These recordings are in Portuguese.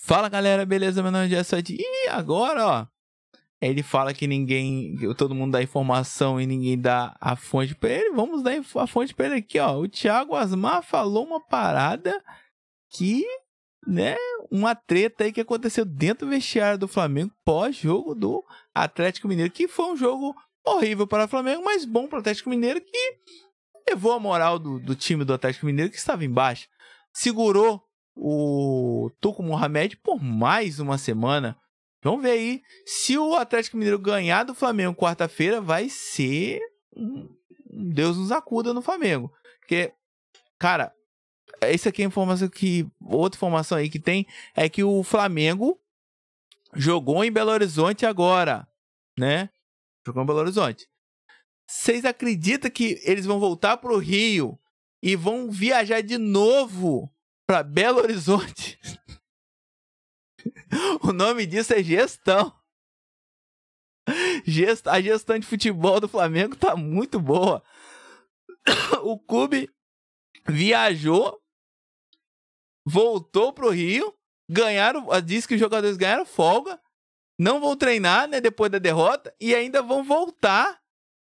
Fala galera, beleza? Meu nome é de E agora, ó. Ele fala que ninguém. Todo mundo dá informação e ninguém dá a fonte pra ele. Vamos dar a fonte pra ele aqui, ó. O Thiago Asmar falou uma parada que. Né, uma treta aí que aconteceu dentro do vestiário do Flamengo pós-jogo do Atlético Mineiro, que foi um jogo horrível para o Flamengo, mas bom para o Atlético Mineiro, que levou a moral do, do time do Atlético Mineiro, que estava embaixo, segurou o Tuco Mohamed por mais uma semana. Vamos ver aí. Se o Atlético Mineiro ganhar do Flamengo quarta-feira, vai ser. Deus nos acuda no Flamengo. Porque, cara, essa aqui é a informação que. Outra informação aí que tem é que o Flamengo jogou em Belo Horizonte agora, né? Jogou em Belo Horizonte. Vocês acreditam que eles vão voltar pro Rio e vão viajar de novo para Belo Horizonte. o nome disso é gestão. A gestão de futebol do Flamengo tá muito boa. O clube viajou, voltou pro Rio, ganharam, ah, diz que os jogadores ganharam folga, não vão treinar, né, depois da derrota e ainda vão voltar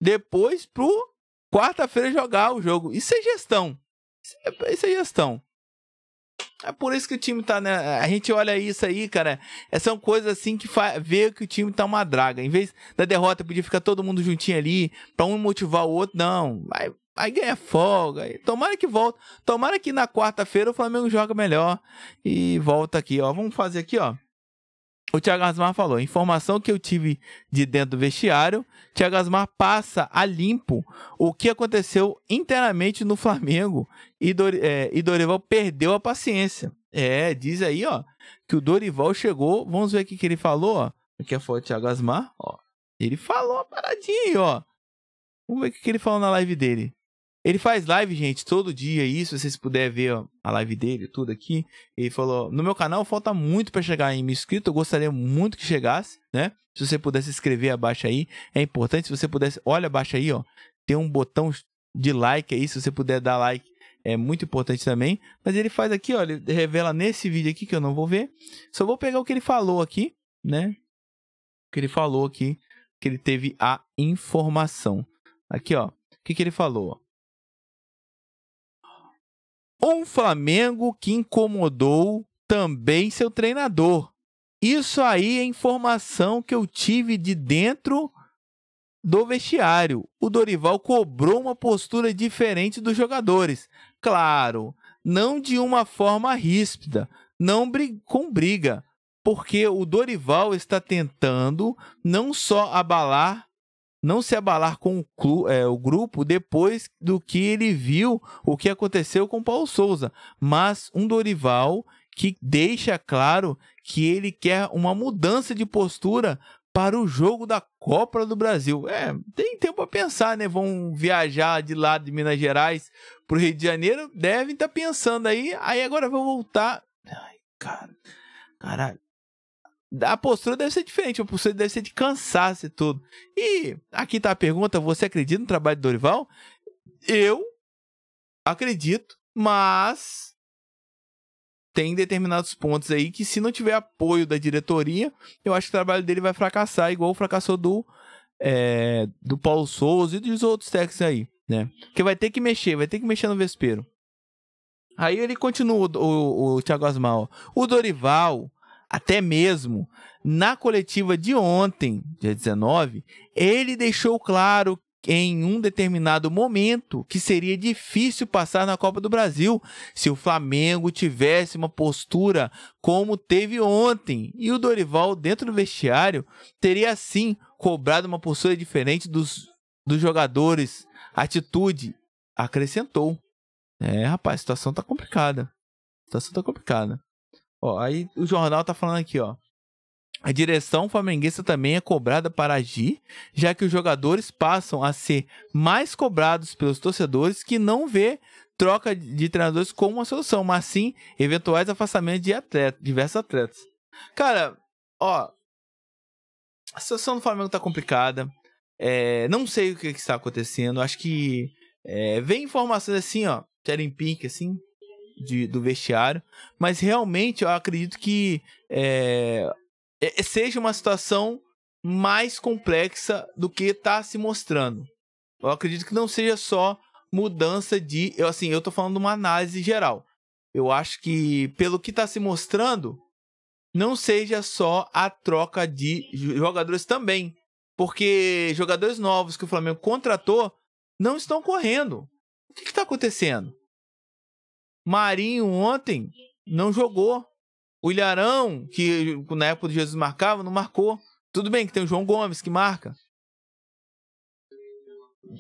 depois pro quarta-feira jogar o jogo. Isso é gestão. Isso é, isso é gestão. É por isso que o time tá, né? A gente olha isso aí, cara. É, são coisas assim que ver que o time tá uma draga. Em vez da derrota, podia ficar todo mundo juntinho ali, pra um motivar o outro. Não, Aí ganha folga. Aí, tomara que volta. Tomara que na quarta-feira o Flamengo joga melhor. E volta aqui, ó. Vamos fazer aqui, ó o Thiago Asmar falou: informação que eu tive de dentro do vestiário, Thiago Asmar passa a limpo o que aconteceu inteiramente no Flamengo e, Dor é, e Dorival perdeu a paciência. É, diz aí, ó, que o Dorival chegou. Vamos ver o que ele falou, ó. Aqui é foto o Thiago Asmar, ó. Ele falou uma paradinha aí, ó. Vamos ver o que ele falou na live dele. Ele faz live, gente, todo dia, isso. Se vocês puderem ver ó, a live dele, tudo aqui. Ele falou: no meu canal falta muito para chegar em mil inscritos. Eu gostaria muito que chegasse, né? Se você pudesse escrever abaixo aí, é importante. Se você pudesse, olha abaixo aí, ó. Tem um botão de like aí. Se você puder dar like, é muito importante também. Mas ele faz aqui, ó. Ele revela nesse vídeo aqui que eu não vou ver. Só vou pegar o que ele falou aqui, né? O que ele falou aqui, que ele teve a informação. Aqui, ó. O que, que ele falou? Um Flamengo que incomodou também seu treinador. Isso aí é informação que eu tive de dentro do vestiário. O Dorival cobrou uma postura diferente dos jogadores. Claro, não de uma forma ríspida, não com briga, porque o Dorival está tentando não só abalar não se abalar com o, clu, é, o grupo depois do que ele viu o que aconteceu com Paulo Souza, mas um Dorival que deixa claro que ele quer uma mudança de postura para o jogo da Copa do Brasil. É, tem tempo a pensar, né? Vão viajar de lá de Minas Gerais para o Rio de Janeiro, devem estar tá pensando aí. Aí agora vão voltar. Ai, cara, caralho a postura deve ser diferente, a postura deve ser de cansaço e tudo. E aqui tá a pergunta: você acredita no trabalho do Dorival? Eu acredito, mas tem determinados pontos aí que, se não tiver apoio da diretoria, eu acho que o trabalho dele vai fracassar, igual fracassou do, é, do Paulo Souza e dos outros técnicos aí, né? Porque vai ter que mexer, vai ter que mexer no vespeiro. Aí ele continua, o, o, o Thiago Asmal. O Dorival até mesmo na coletiva de ontem, dia 19, ele deixou claro em um determinado momento que seria difícil passar na Copa do Brasil se o Flamengo tivesse uma postura como teve ontem. E o Dorival, dentro do vestiário, teria sim cobrado uma postura diferente dos, dos jogadores. Atitude acrescentou. É, rapaz, a situação tá complicada. A situação tá complicada. Ó, aí o jornal tá falando aqui, ó. A direção flamenguista também é cobrada para agir, já que os jogadores passam a ser mais cobrados pelos torcedores que não vê troca de treinadores como uma solução, mas sim eventuais afastamentos de atleta, diversos atletas. Cara, ó, a situação do Flamengo tá complicada. É, não sei o que, que está acontecendo. Acho que é, vem informações assim, ó, Terem Pink, assim, de, do vestiário. Mas realmente eu acredito que é, é seja uma situação mais complexa do que está se mostrando. Eu acredito que não seja só mudança de. Eu, assim, eu estou falando de uma análise geral. Eu acho que, pelo que está se mostrando, não seja só a troca de jogadores também. Porque jogadores novos que o Flamengo contratou não estão correndo. O que está acontecendo? Marinho ontem não jogou. O Ilharão, que na época do Jesus marcava, não marcou. Tudo bem que tem o João Gomes que marca.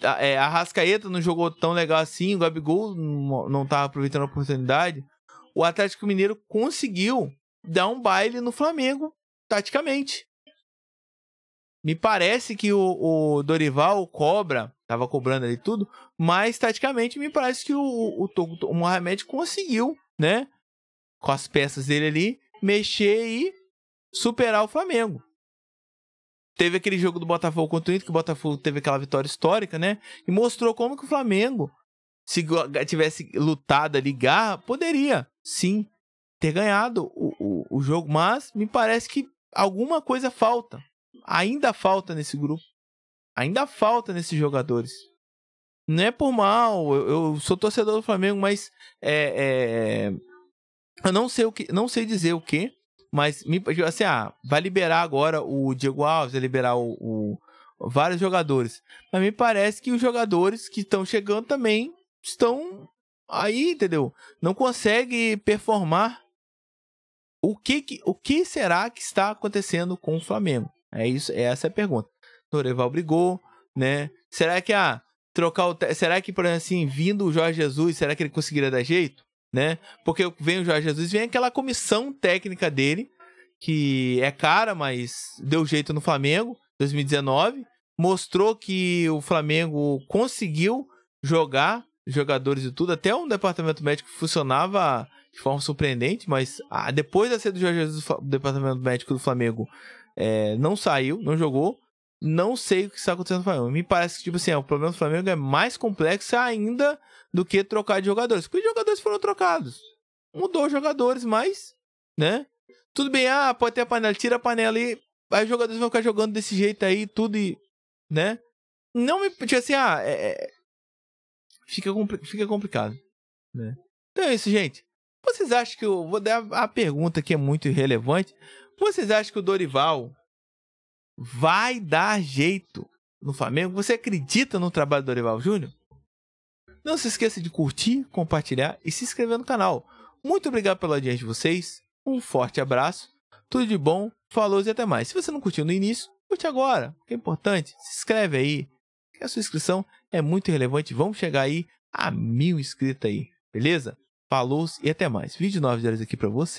A, é, a Rascaeta não jogou tão legal assim. O Gabigol não estava aproveitando a oportunidade. O Atlético Mineiro conseguiu dar um baile no Flamengo, taticamente. Me parece que o, o Dorival cobra, tava cobrando ali tudo, mas taticamente me parece que o, o, o, o Mohamed conseguiu, né? Com as peças dele ali, mexer e superar o Flamengo. Teve aquele jogo do Botafogo contra o Inter, que o Botafogo teve aquela vitória histórica, né? E mostrou como que o Flamengo, se tivesse lutado ali, garra, poderia, sim, ter ganhado o, o, o jogo. Mas me parece que alguma coisa falta ainda falta nesse grupo. Ainda falta nesses jogadores. Não é por mal, eu, eu sou torcedor do Flamengo, mas é, é, eu não sei o que, não sei dizer o que, mas me, assim, ah, vai liberar agora o Diego Alves, vai liberar o, o vários jogadores. Mas me parece que os jogadores que estão chegando também estão aí, entendeu? Não consegue performar. O que, o que será que está acontecendo com o Flamengo? É isso, é essa é a pergunta. Dorival brigou, né? Será que a ah, trocar o, será que por exemplo assim, vindo o Jorge Jesus, será que ele conseguiria dar jeito, né? Porque vem o Jorge Jesus, vem aquela comissão técnica dele que é cara, mas deu jeito no Flamengo, 2019, mostrou que o Flamengo conseguiu jogar jogadores e tudo, até um departamento médico funcionava de forma surpreendente, mas ah, depois da saída do Jorge Jesus, o departamento médico do Flamengo é, não saiu, não jogou. Não sei o que está acontecendo no Flamengo. Me parece que, tipo assim, é, o problema do Flamengo é mais complexo ainda do que trocar de jogadores. Porque os jogadores foram trocados. Mudou os jogadores, mas, né? Tudo bem, ah, pode ter a panela, tira a panela e aí os jogadores vão ficar jogando desse jeito aí, tudo e, né? Não me, tipo assim, ah, é, é fica, fica complicado, né? Então é isso, gente. Vocês acham que eu vou dar a pergunta que é muito irrelevante? Vocês acham que o Dorival vai dar jeito no Flamengo? Você acredita no trabalho do Dorival Júnior? Não se esqueça de curtir, compartilhar e se inscrever no canal. Muito obrigado pela audiência de vocês. Um forte abraço. Tudo de bom. Falou e até mais. Se você não curtiu no início, curte agora, O que é importante. Se inscreve aí. Que a sua inscrição é muito relevante. Vamos chegar aí a mil inscritos aí. Beleza? Falou e até mais. Vídeo 9 horas aqui para você.